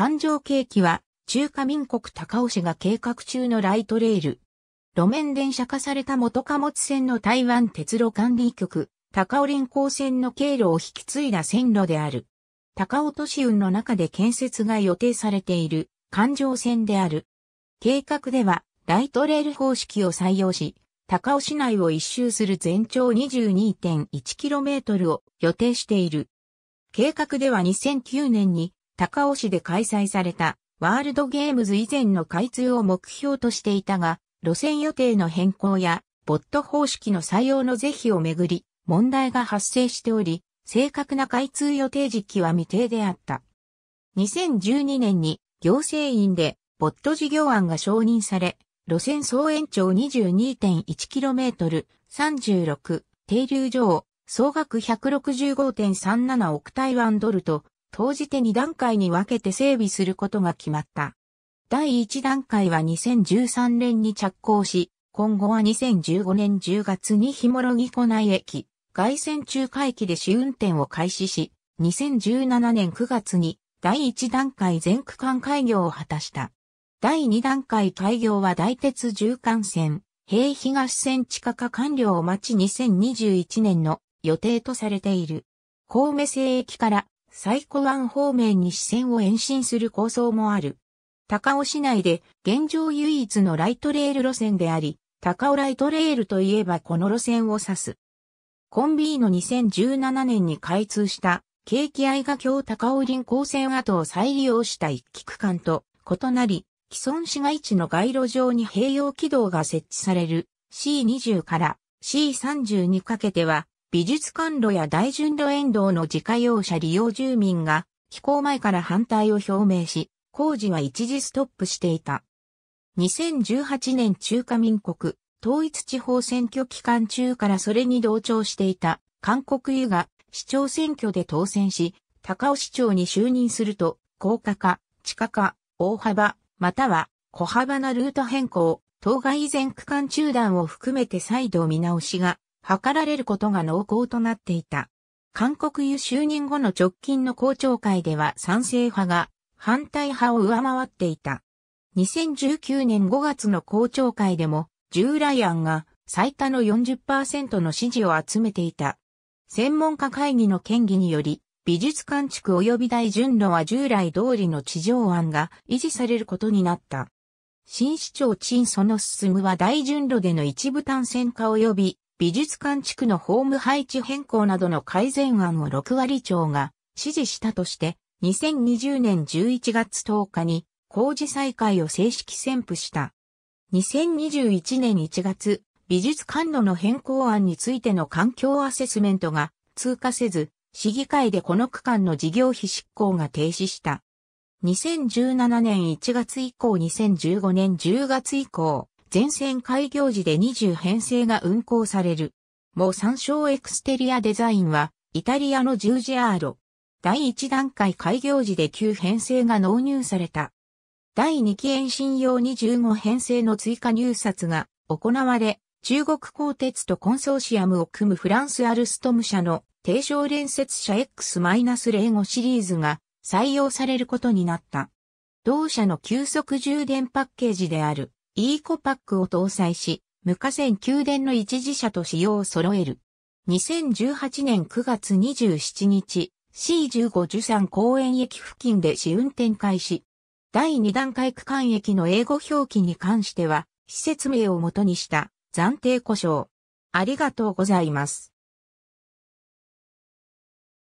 環状景気は、中華民国高尾市が計画中のライトレール。路面電車化された元貨物線の台湾鉄路管理局、高尾臨港線の経路を引き継いだ線路である。高尾都市運の中で建設が予定されている環状線である。計画では、ライトレール方式を採用し、高尾市内を一周する全長 22.1km を予定している。計画では2009年に高尾市で開催されたワールドゲームズ以前の開通を目標としていたが、路線予定の変更や、ボット方式の採用の是非をめぐり、問題が発生しており、正確な開通予定時期は未定であった。2012年に行政院でボット事業案が承認され、路線総延長 22.1km、36、停留所を総額165.37億台湾ドルと当時て2段階に分けて整備することが決まった。第1段階は2013年に着工し、今後は2015年10月にひもろぎ湖内駅、外線中華駅で試運転を開始し、2017年9月に第1段階全区間開業を果たした。第2段階開業は大鉄縦貫線、平東線地下化完了を待ち2021年の予定とされている。神戸製駅から最古湾方面に視線を延伸する構想もある。高尾市内で現状唯一のライトレール路線であり、高尾ライトレールといえばこの路線を指す。コンビーの2017年に開通した景気愛が橋高尾林高線跡を再利用した一気区間と異なり、既存市街地の街路上に併用軌道が設置される C20 から C32 かけては美術館路や大巡路沿道の自家用車利用住民が、飛行前から反対を表明し、工事は一時ストップしていた。2018年中華民国、統一地方選挙期間中からそれに同調していた韓国湯が市長選挙で当選し、高尾市長に就任すると、高架化、地下化、大幅、または小幅なルート変更、当該以前区間中断を含めて再度見直しが図られることが濃厚となっていた。韓国輸就任後の直近の公聴会では賛成派が反対派を上回っていた。2019年5月の公聴会でも、従来案が最多の40%の支持を集めていた。専門家会議の権議により、美術館地区及び大順路は従来通りの地上案が維持されることになった。新市長陳その進むは大順路での一部単線化及び美術館地区のホーム配置変更などの改善案を6割長が指示したとして、2020年11月10日に工事再開を正式宣布した。2021年1月、美術館路の変更案についての環境アセスメントが通過せず、市議会でこの区間の事業費執行が停止した。2017年1月以降2015年10月以降、全線開業時で20編成が運行される。もう参照エクステリアデザインは、イタリアの十字アーロ。第1段階開業時で9編成が納入された。第2期延伸用2 5編成の追加入札が行われ、中国鋼鉄とコンソーシアムを組むフランスアルストム社の低床連接車 X-05 シリーズが採用されることになった。同社の急速充電パッケージであるイーコパックを搭載し、無下線給電の一時車と仕様を揃える。2018年9月27日、C15 受産公園駅付近で試運転開始。第2段階区間駅の英語表記に関しては、施設名を元にした暫定故障。ありがとうございます。